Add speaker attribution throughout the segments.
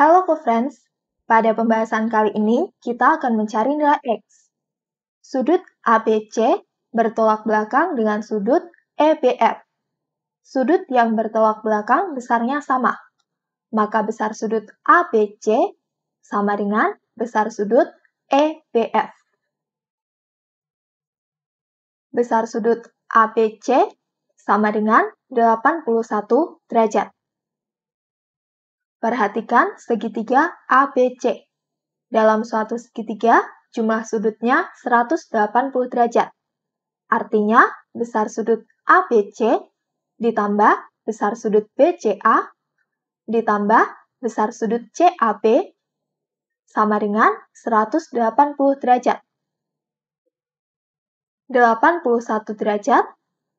Speaker 1: Halo co-friends, pada pembahasan kali ini kita akan mencari nilai X. Sudut ABC bertolak belakang dengan sudut EBF. Sudut yang bertolak belakang besarnya sama, maka besar sudut ABC sama dengan besar sudut EBF. Besar sudut ABC sama dengan 81 derajat. Perhatikan segitiga ABC. Dalam suatu segitiga, jumlah sudutnya 180 derajat. Artinya, besar sudut ABC ditambah besar sudut BCA ditambah besar sudut CAB sama dengan 180 derajat. 81 derajat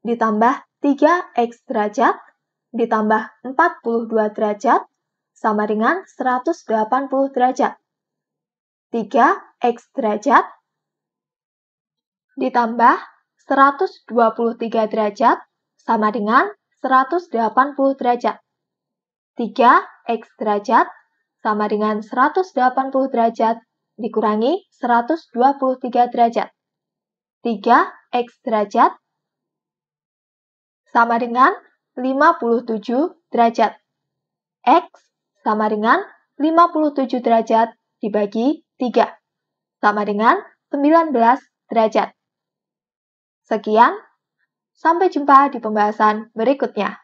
Speaker 1: ditambah 3x derajat ditambah 42 derajat sama dengan 180 derajat. 3x derajat ditambah 123 derajat sama dengan 180 derajat. 3x derajat sama dengan 180 derajat dikurangi 123 derajat. 3x derajat sama dengan 57 derajat. X sama dengan 57 derajat dibagi 3, sama dengan 19 derajat. Sekian, sampai jumpa di pembahasan berikutnya.